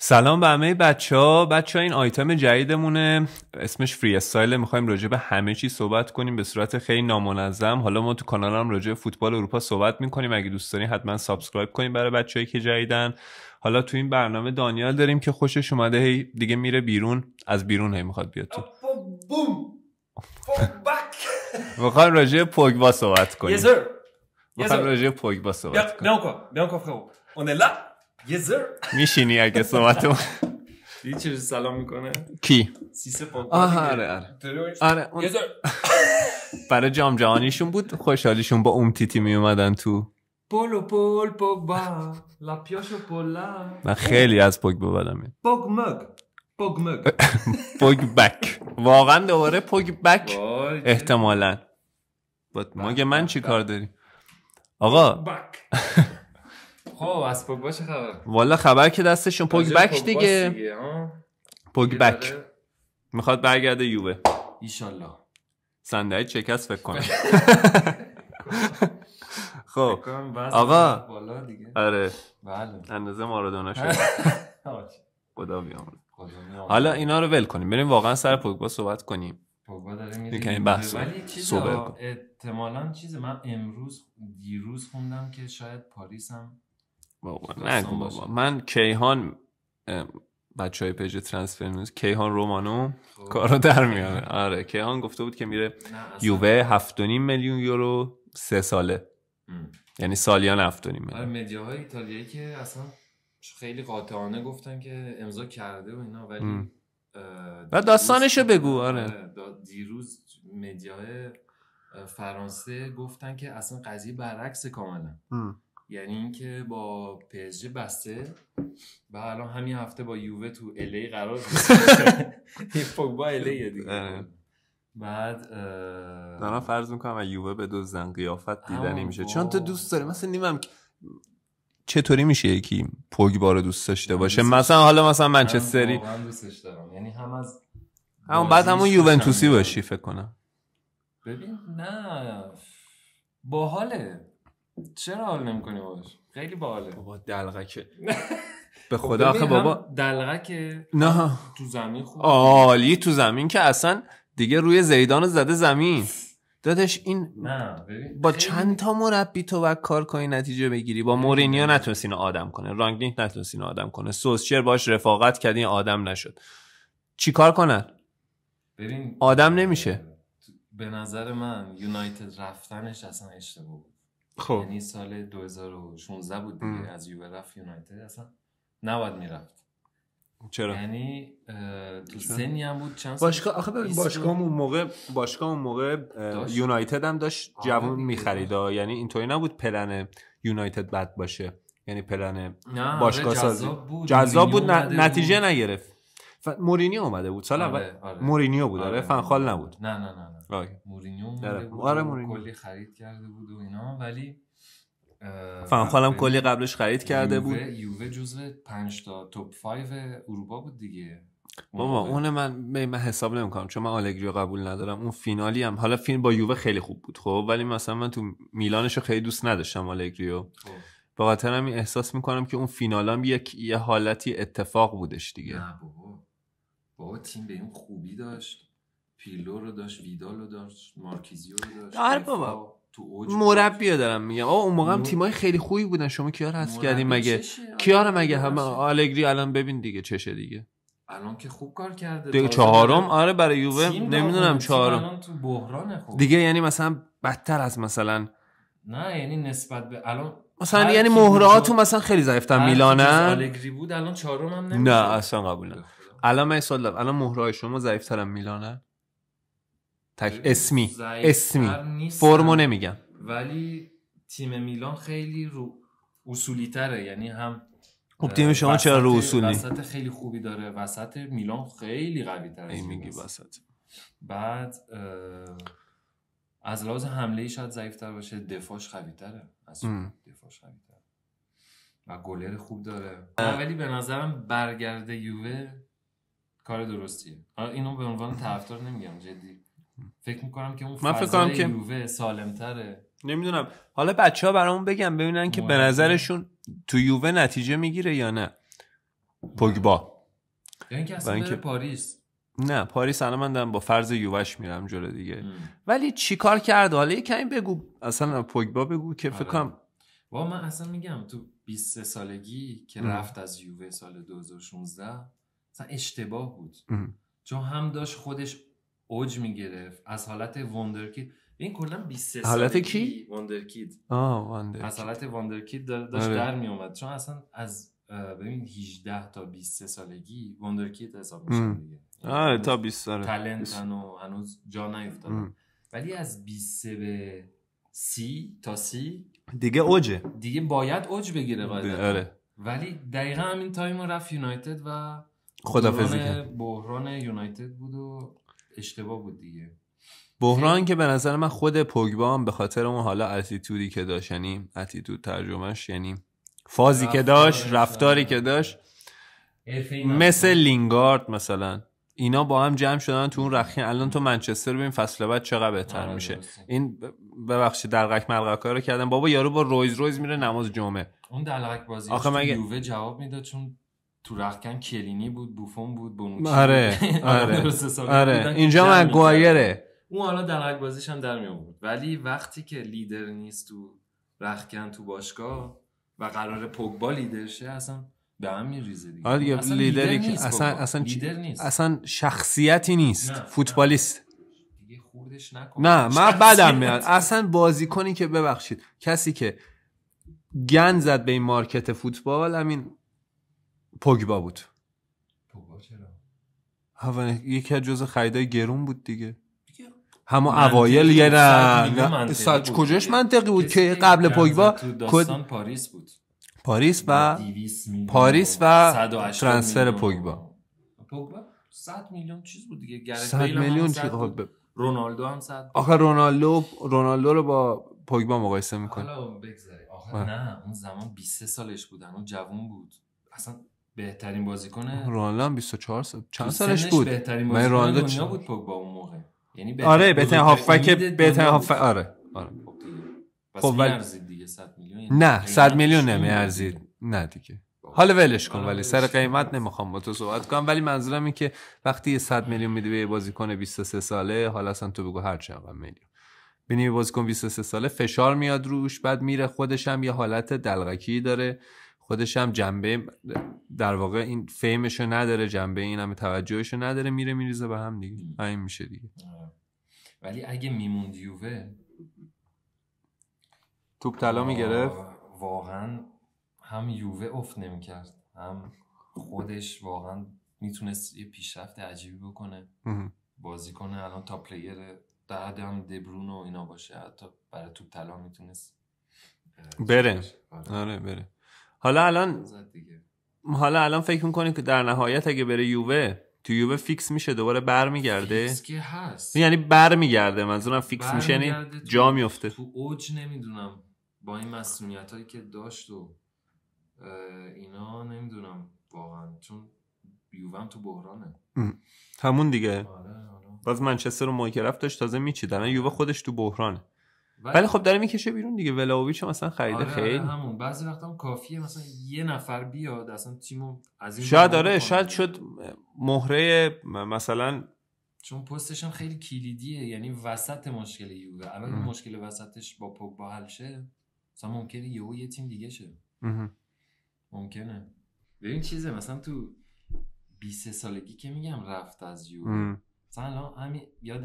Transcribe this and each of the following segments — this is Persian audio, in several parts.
سلام به همه بچه ها بچه ها این آیتم جدیدمونه اسمش فری استایل میخوایم راجع به همه چی صحبت کنیم به صورت خیلی نامنظم حالا ما تو کانالم راجع فوتبال اروپا صحبت میکنیم اگه دوست دارین حتما سابسکرایب کنیم برای هایی که جدیدن حالا تو این برنامه دانیال داریم که خوشش اومده هی دیگه میره بیرون از بیرون هی میخواد بیاد تو میخوایم راجع پوگبا صحبت کنیم میخوایم راجع پوگبا صحبت کنیم یه میشینی اگه صحبتو دیدی چه سلام میکنه کی سیسه آره آره آره برای جام جهانیشون بود خوشحالیشون با اومتیتی می اومدن تو پولو پول پوگبا لا پیاشو پولا من خیلی از پوگبا بدم مگ پوگ بک واقعا دوباره بک احتمالا ما من چی کار داری؟ آقا خب از پوگبا چه خبر والا خبر که دستشون پوگ بک دیگه پوگ بک میخواد برگرده یووه ایشالله صندلی کس فکر کنه خب آقا آره بله اندازه مارادونا شد خدا بیامون حالا اینا رو ول کنیم بریم واقعا سر پوگبا صحبت کنیم پوگبا داره میره یعنی بحث ولی چیز احتمالاً چیز من امروز دیروز خوندم که شاید پاریس هم خب، بابا من کیهان بچه های پیج ترانسفر کیهان رومانو خب. کارو در میاره آره کیهان گفته بود که میره یووه 7.5 میلیون یورو سه ساله یعنی سالیان 7.5 میلیون آره مدیاهای ایتالیایی که اصلا خیلی قاطعانه گفتن که امضا کرده و اینا ولی و داستانشو بگو آره, آره. دیروز های فرانسه گفتن که اصلا قضیه برعکس کاملا یعنی اینکه با پسج بسته و الان همین هفته با یووه تو الی قرار فوگبا الی دیگه آره. بعد دارم فرض میکنم از یووه به دو زن قیافت دیدنی میشه چون تو دوست داری مثلا نیمم چطوری میشه یکی پوگبا رو دوست داشته باشه مثلا حالا مثلا منچستری من دوستش دارم یعنی هم از همون بعد همون یوونتوسی باشی فکر کنم ببین نه باحاله چرا حال نمیکنی باش خیلی باله. بابا دلغکه به خب خدا آخه بابا دلغکه نه تو زمین خوب عالی تو زمین که اصلا دیگه روی زیدان زده زمین دادش این نه با چند تا مربی تو و کار کنی نتیجه بگیری با مورینیو نتونست آدم کنه رانگنیت نتونست آدم کنه سوسچر باش رفاقت کردین آدم نشد چی کار کنن آدم نمیشه به نظر من یونایتد رفتنش اصلا اشتباه بود خب یعنی سال 2016 بود دیگه از یووه رفت یونایتد اصلا نباید میرفت چرا یعنی تو سنی هم بود چند باشگاه آخه باشگاه اون موقع باشگاه اون موقع یونایتد هم داشت آره جوون میخرید یعنی اینطوری نبود پلن یونایتد بد باشه یعنی پلن آره، باشگاه سازی جذاب بود, بود. نتیجه نگرفت مورینیو اومده بود سال اول آره، آره. مورینیو بود آره, آره. خال نبود نه نه نه, نه. مورینیو آره. آره، مورینیو کلی خرید کرده بود و اینا ولی فنخال هم کلی قبلش خرید کرده بود یووه جزء 5 تا توپ 5 اروپا بود دیگه بابا اون من من حساب نمیکنم چون من آلگری قبول ندارم اون فینالی هم حالا فیلم با یووه خیلی خوب بود خب ولی مثلا من تو میلانش رو خیلی دوست نداشتم آلگریو خب. به خاطر احساس میکنم که اون فینال هم یک یه حالتی اتفاق بودش دیگه نه بابا بابا تیم به این خوبی داشت پیلو رو داشت ویدال رو داشت مارکیزیو رو داشت آره بابا تو مربی دارم میگم آقا اون موقع هم تیمای خیلی خوبی بودن شما کیار هست کردیم مگه آره، کیار مگه هم آلگری الان ببین دیگه چشه دیگه الان که خوب کار کرده دیگه چهارم آره برای یووه نمیدونم چهارم تو بحران خب. دیگه یعنی مثلا بدتر از مثلا نه یعنی نسبت به الان مثلا یعنی مهره تو مثلا خیلی تا میلانن آلگری بود الان چهارم هم نمیشه. نه اصلا قبول نه الان من سوال الان مهرهای شما ترم میلانه تک اسمی اسمی فرمو نمیگم ولی تیم میلان خیلی رو اصولی تره یعنی هم خب تیم شما چرا رو اصولی وسط خیلی خوبی داره وسط میلان خیلی قوی تره این میگی وسط بعد از لحاظ حمله شاید ضعیفتر باشه دفاعش قوی تره از دفاعش قوی و گلر خوب داره ولی به نظرم برگرده یووه کار درستیه حالا اینو به عنوان طرفدار نمیگم جدی فکر میکنم که اون من فکر کنم که یووه سالمتره نمیدونم حالا بچه ها برامون بگم ببینن که به نظرشون تو یووه نتیجه میگیره یا نه پوگبا یا اینکه اصلا پاریس نه پاریس الان من دارم با فرض یووش میرم جلو دیگه ام. ولی چیکار کرد حالا یه کمی بگو اصلا پوگبا بگو که فکر با آره. من اصلا میگم تو 23 سالگی که رفت از یووه سال 2016 اصلا اشتباه بود چون هم داشت خودش اوج میگرفت از حالت وندرکید این کلا 23 سالگی حالت کی وندرکید آه وندرکید از حالت وندرکید داشت آره. در می اومد چون اصلا از ببین 18 تا 23 سالگی وندرکید حساب میشه دیگه آره یعنی تا 20 سال تلنتن و هنوز جا نیفتاد ولی از 23 به 30 تا 30 دیگه اوجه دیگه باید اوج بگیره باید آره. ولی دقیقا همین تایم رفت یونایتد و خدافظی کرد بحران یونایتد بود و اشتباه بود دیگه بحران که به نظر من خود پوگبا هم به خاطر اون حالا اتیتودی که داشت یعنی اتیتود ترجمهش یعنی فازی که داشت رفتاری که داشت مثل لینگارد مثلا اینا با هم جمع شدن تو اون رخی الان تو منچستر ببین فصل بعد چقدر بهتر آره، میشه این ببخشید دلقک ملقک رو کردن بابا یارو با رویز رویز میره نماز جمعه اون دلقک بازی آخه مگه... جواب میداد چون تو رخکن کلینی بود بوفون بود بونوچی آره آره آره اینجا مگوایره اون حالا در بازیش هم در می ولی وقتی که لیدر نیست تو رخکن تو باشگاه و قرار پوگبا لیدرشه اصلا به هم میریزه دیگه آره اصلا لیدری که اصلا اصلا لیدر نیست. اصلا شخصیتی نیست فوتبالیست دیگه نه من بدم میاد اصلا بازیکنی که ببخشید کسی که گن زد به این مارکت فوتبال همین پوگبا بود پوگبا چرا؟ یکی از جز خریدای گرون بود دیگه همه اوایل یه نه ساج کجاش منطقی بود که قبل پوگبا داستان پاریس بود پاریس و پاریس و ترانسفر پوگبا پوگبا 100 میلیون چیز بود دیگه گرت 100 میلیون چیز خب، رونالدو هم 100 آخه رونالدو رونالدو رو با پوگبا مقایسه میکنه حالا بگذاری آخه نه اون زمان 23 سالش بود اون جوان بود اصلا بهترین بازیکن رونالدو 24 سال چند سالش بود بهترین بازیکن رونالدو دنیا بود پوگبا اون موقع یعنی بهتر... آره بهترین هافک یعنی بهترین هافبک آره آره خب, خب، ولی دیگه 100 میلیون یعنی نه 100 میلیون نمیارزید نه دیگه خب. حالا ولش کن ولی سر قیمت نمیخوام با تو صحبت کنم ولی منظورم این که وقتی 100 میلیون میدی به بازیکن 23 ساله حالا اصلا تو بگو هر چقدر میلیون ببینی بازیکن 23 ساله فشار میاد روش بعد میره خودش هم یه حالت دلغکی داره خودش هم جنبه در واقع این فیمشو نداره جنبه این همه توجهشو نداره میره میریزه به هم دیگه همین میشه دیگه آره. ولی اگه میموند یووه توپ طلا میگرفت واقعا هم یووه افت نمیکرد هم خودش واقعا میتونست یه پیشرفت عجیبی بکنه بازی کنه الان تا پلیر در هم دبرون و اینا باشه حتی برای توپ طلا میتونست بره آره. آره بره حالا الان حالا الان فکر میکنی که در نهایت اگه بره یووه تو یووه فیکس میشه دوباره برمیگرده فیکس که هست یعنی برمیگرده منظورم فیکس میشه یعنی جا میفته تو اوج نمیدونم با این مسئولیت هایی که داشت و اینا نمیدونم واقعا چون یووه تو بحرانه همون دیگه آره باز منچستر و مایکرفت داشت تازه میچید الان یووه خودش تو بحرانه ولی خب داره میکشه بیرون دیگه ولاویچ مثلا خریده آره خیلی آره همون بعضی وقتا هم کافیه مثلا یه نفر بیاد اصلا تیمو از این شاید آره شاید شد مهره مثلا چون پستش هم خیلی کلیدیه یعنی وسط مشکل یووه اول مشکل وسطش با پوگبا حل شه مثلا ممکنه یهو یه تیم دیگه شه ممکنه ببین چیزه مثلا تو 20 سالگی که میگم رفت از یووه مثلا الان همین یاد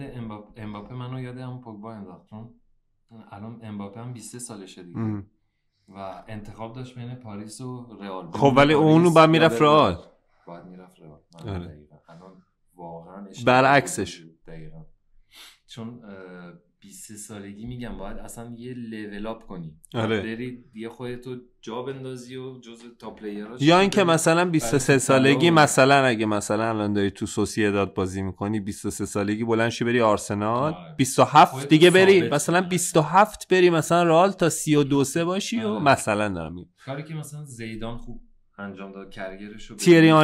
امباپه منو یاد هم پوگبا انداخت چون الان امباپه هم 23 سالشه دیگه و انتخاب داشت بین پاریس و رئال خب ولی اونو بعد میرفت رئال بعد میرفت رئال آره. آره. الان واقعا برعکسش دقیقا چون 23 سالگی میگم باید اصلا یه لول اپ کنی آره. بری یه خودتو جا بندازی و جز تا پلیرها یا اینکه مثلا 23 سالگی مثلا اگه مثلا الان داری تو سوسییداد بازی میکنی 23 سالگی بلند شی بری آرسنال آره. 27 دیگه بری ثابت. مثلا 27 بری مثلا رئال تا 32 سه باشی و آره. مثلا دارم کاری که مثلا زیدان خوب انجام داد کرگرش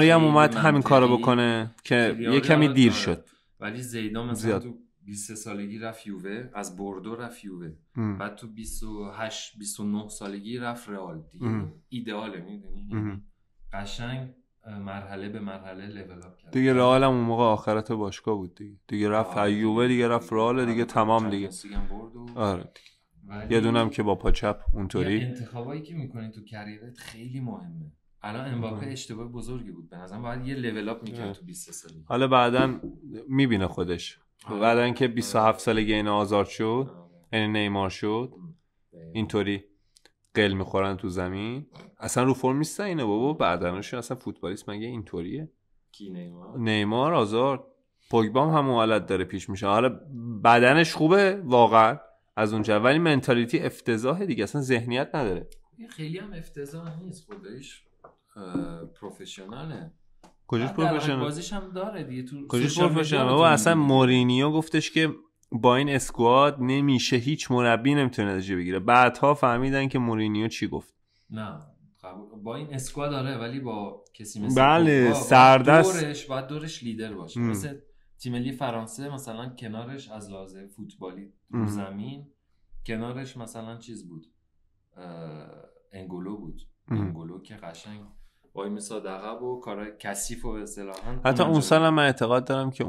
هم اومد همین کارو بکنه که یه کمی دیر شد ولی زیدان مثلا تو 23 سالگی رفت یووه از بردو رفت یووه بعد تو 28 29 سالگی رفت رئال دیگه ایداله ایدئاله میدونی قشنگ مرحله به مرحله لول اپ کرد دیگه رئال هم اون موقع آخرت باشگاه بود دیگه دیگه رفت آره یووه دیگه رفت رئال آره دیگه تمام دیگه آره دیگه. یه دونم که با پاچپ اونطوری انتخابایی که میکنی تو کریرت خیلی مهمه الان امباپه اشتباه بزرگی بود به نظرم باید یه لول اپ میکرد تو 23 سالگی حالا بعدا میبینه خودش آره. بعد اینکه 27 آره. سالگی این آزار شد یعنی نیمار شد اینطوری قل میخورن تو زمین اصلا رو فرم نیستن اینه بابا بعدنش اصلا فوتبالیست مگه اینطوریه کی نیمار نیمار آزار پوگبام هم همون داره پیش میشه حالا بدنش خوبه واقعا از اونجا ولی منتالیتی افتضاح دیگه اصلا ذهنیت نداره خیلی هم افتضاح نیست خودش پروفشناله کجاش پروفشنال بازیش هم داره دیگه تو کجاش پروفشنال او اصلا مورینیو گفتش که با این اسکواد نمیشه هیچ مربی نمیتونه نتیجه بگیره بعدها فهمیدن که مورینیو چی گفت نه با این اسکواد داره ولی با کسی مثل بله سردست دورش دورش لیدر باشه ام. مثل تیم ملی فرانسه مثلا کنارش از لازه فوتبالی رو زمین کنارش مثلا چیز بود انگولو بود انگولو که قشنگ وای میسا و کارهای کثیف و اصطلاحا حتی اون سال هم من اعتقاد دارم که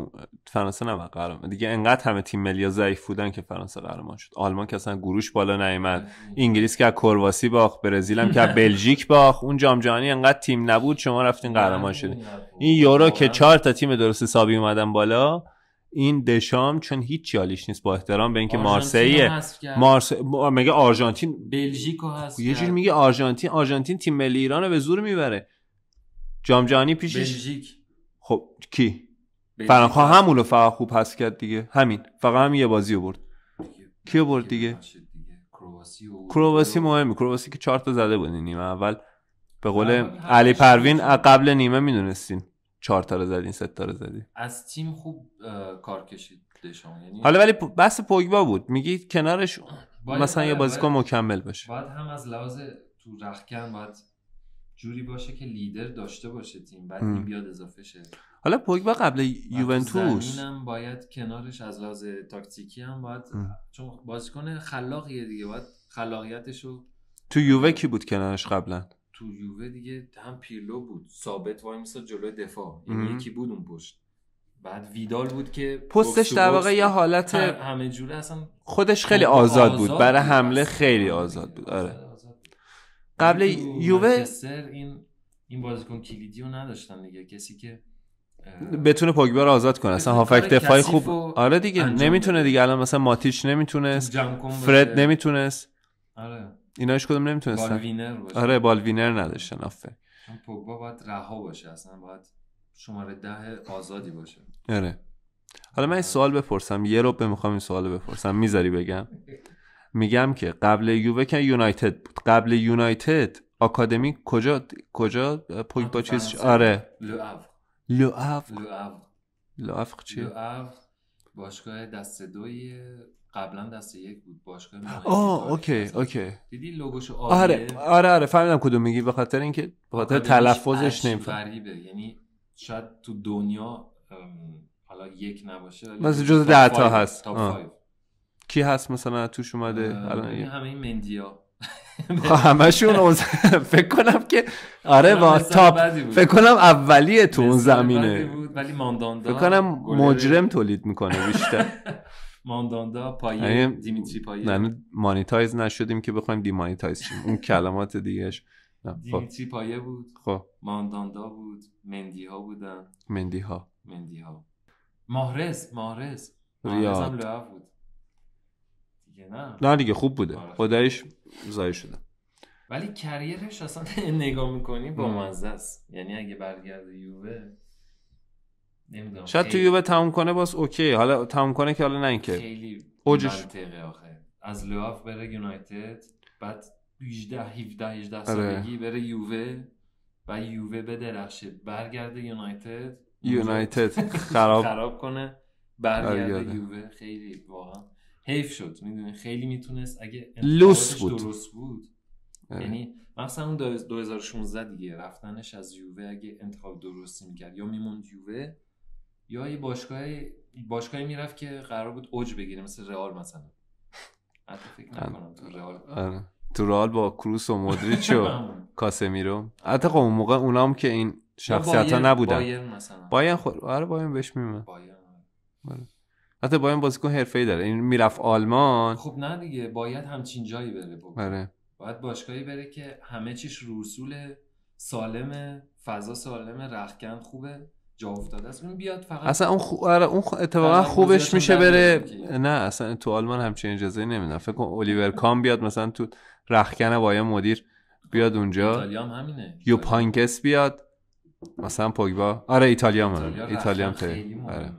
فرانسه نباید قهرمان دیگه انقدر همه تیم ملی ضعیف بودن که فرانسه قهرمان شد آلمان که اصلا گروش بالا نیامد آره. انگلیس که از کرواسی باخت برزیل هم که بلژیک باخ. اون جام جهانی انقدر تیم نبود شما رفتین قهرمان شدین این یورو که چهار تا تیم درست حسابی اومدن بالا این دشام چون هیچ چالیش نیست با احترام به اینکه مارسیه مارس مگه آرژانتین بلژیکو هست یه جوری میگه آرژانتین آرژانتین تیم ملی ایرانو به زور میبره جام جهانی پیشش بلژیک خب کی همون رو فقط خوب هست کرد دیگه همین فقط هم یه بازی برد کی برد دیگه کرواسی مهمه کرواسی که چهار تا زده بود نیمه اول به قول علی پروین قبل نیمه میدونستین چهار تا رو زدین سه تا رو از تیم خوب کار کشید یعنی حالا ولی بس پوگبا بود میگی کنارش مثلا یه بازیکن مکمل باشه باید هم از لحاظ تو رخکن باید جوری باشه که لیدر داشته باشه تیم بعد این بیاد اضافه شه حالا پوگبا قبل یوونتوس هم باید کنارش از لحاظ تاکتیکی هم باید ام. چون بازیکن خلاقیه دیگه باید خلاقیتش رو تو یووه کی بود کنارش قبلا تو یووه دیگه هم پیرلو بود ثابت وای مثل جلو دفاع یعنی یکی بود اون پشت بعد ویدال بود که پستش در واقع یه حالت همه جوره اصلا خودش خیلی خب آزاد, آزاد بود برای حمله خیلی آزاد بود آره قبل یووه این این بازیکن کلیدی رو نداشتن دیگه کسی که بتونه پوگبا رو آزاد کنه اصلا هافک دفاعی خوب آره دیگه نمیتونه دیگه الان مثلا ماتیش نمیتونست فرد نمیتونست آره اینا کدوم نمیتونستن بالوینر باشه. آره بالوینر نداشتن آفه پوگبا باید رها باشه اصلا باید شماره ده آزادی باشه آره حالا من این سوال بپرسم یه رو میخوام این سوال بپرسم میذاری بگم میگم که قبل یووه که یونایتد بود قبل یونایتد آکادمی کجا کجا پوگبا چیز آره لو اف لو اف لو اف چیه لو اف باشگاه دست دوی قبلا دست یک بود باشگاه آه اوکی اوکی دیدی لوگوش آره آره آره فهمیدم کدوم میگی به خاطر اینکه به خاطر یعنی تلفظش نمیفهمم یعنی شاید تو دنیا حالا یک نباشه مثلا جز ده تا هست 5 کی هست مثلا توش اومده الان همه این مندیا همشون شون فکر کنم که آره با تاپ فکر کنم اولیه تو اون زمینه ولی منداندا فکر کنم مجرم تولید میکنه بیشتر مانداندا پایه یعنی دیمیتری پایه نه مانیتایز یعنی نشدیم که بخوایم دیمانیتایز شیم اون کلمات دیگهش خب. دیمیتری پایه بود خب مانداندا بود مندی ها بودن مندی ها مندی ها مهرز مهرز بود دیگه نه نه دیگه خوب بوده خدایش آره. زایی شده ولی کریرش اصلا نگاه میکنی با مزه است یعنی اگه برگرد یووه نمیدونم شاید تو یووه تموم کنه باز اوکی حالا تموم کنه که حالا نه اینکه خیلی اوجش آخه از لواف بره یونایتد بعد 18 17 18 سالگی بره یووه و یووه بدرخشه برگرده یونایتد یونایتد خراب خراب کنه برگرده یووه خیلی واقعا حیف شد میدونی خیلی میتونست اگه لوس بود درست بود یعنی مثلا اون 2016 دیگه رفتنش از یووه اگه انتخاب درستی میکرد یا میموند یووه یا یه باشگاه باشگاهی میرفت که قرار بود اوج بگیره مثل رئال مثلا حتی فکر نکنم تو رئال آره. تو رئال با کروس و مودریچ و کاسمیرو حتی خب اون موقع اونام که این شخصیت ها نبودن بایر مثلا بایر خود آره بایر بهش میمونه حتی با این بازیکن ای داره این میرفت آلمان خب نه دیگه باید همچین جایی بره بابا آره. باید باشگاهی بره که همه چیش رسول اصول سالمه فضا سالمه رخکن خوبه جا افتاده است اون بیاد فقط اصلا اون خو... آره، اون اتفاقا خوبش میشه بره نه اصلا تو آلمان همچین اجازه نمیدن فکر کن اولیور کام بیاد مثلا تو رخکن با مدیر بیاد اونجا ایتالیا هم همینه یو پانکس بیاد مثلا پوگبا آره ایتالیا هم ایتالیا هم یعنی آره.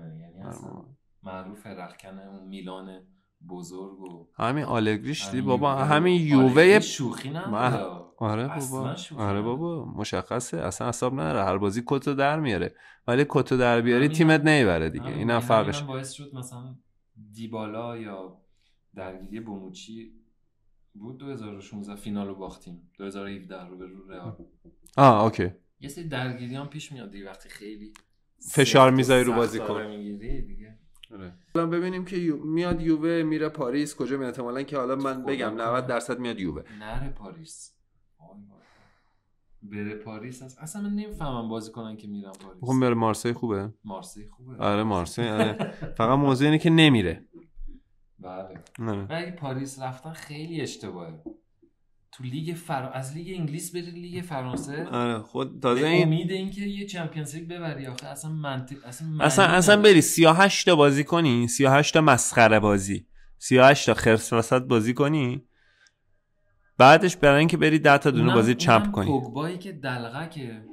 معروف رخکن اون میلان بزرگ و همین آلگریش دی بابا آره، همین آره، یووه شوخی نه آره بابا آره بابا مشخصه اصلا حساب نره هر بازی کتو در میاره ولی کتو در بیاری تیمت نمیبره دیگه اینم فرقش باعث شد مثلا دیبالا یا درگیری بوموچی بود 2016 فینال رو باختیم 2017 رو به رو رئال آه اوکی یه سری درگیری هم پیش میاد دیگه وقتی خیلی فشار میذاری رو بازی کن دیگه آره. الان ببینیم که یو... میاد یووه میره پاریس کجا میاد احتمالا که حالا من بگم 90 درصد میاد یووه نره پاریس بره پاریس هست اصلا من نمیفهمم بازی کنن که میرن پاریس خب، میخوام بره مارسی خوبه مارسی خوبه آره مارسی آره فقط موضوع اینه که نمیره بله اگه پاریس رفتن خیلی اشتباهه تو لیگ فر... از لیگ انگلیس بری لیگ فرانسه آره خود تازه این امید اینکه یه چمپیونز لیگ ببری آخه اصلا منطق اصلا منطق اصلا, اصلا بری 38 تا بازی کنی 38 تا مسخره بازی 38 تا خرس وسط بازی کنی بعدش برای اینکه بری 10 تا دونه بازی چمپ کنی پوگبایی که دلغکه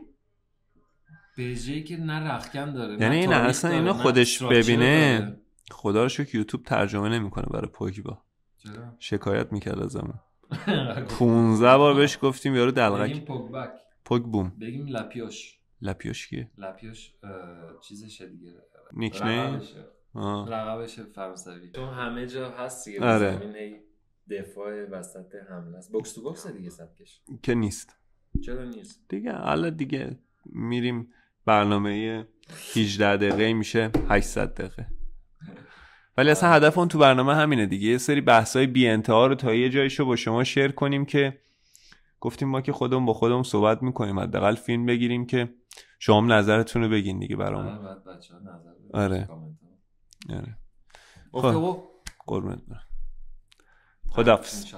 بژه که نه رخکن داره یعنی این اصلا اینو خودش ببینه خدا رو شکر یوتیوب ترجمه نمیکنه برای پوگبا شکایت میکرد از 15 بار بهش گفتیم یارو دلغک بگیم بک پوگ بوم بگیم لپیوش لپیوش کیه لپیوش چیزشه دیگه نیک نه لقبش فرانسوی چون همه جا هست دیگه آره. دفاع وسط حمله است بوکس تو بوکس دیگه سبکش که نیست چرا نیست دیگه حالا دیگه میریم برنامه 18 دقیقه میشه 800 دقیقه ولی اصلا هدف اون تو برنامه همینه دیگه یه سری بحثای بی انتها رو تا یه جایشو با شما شیر کنیم که گفتیم ما که خودمون با خودمون صحبت میکنیم حداقل فیلم بگیریم که شما نظرتون رو بگین دیگه برامون آره آره, آره. خب قربونت خدافظ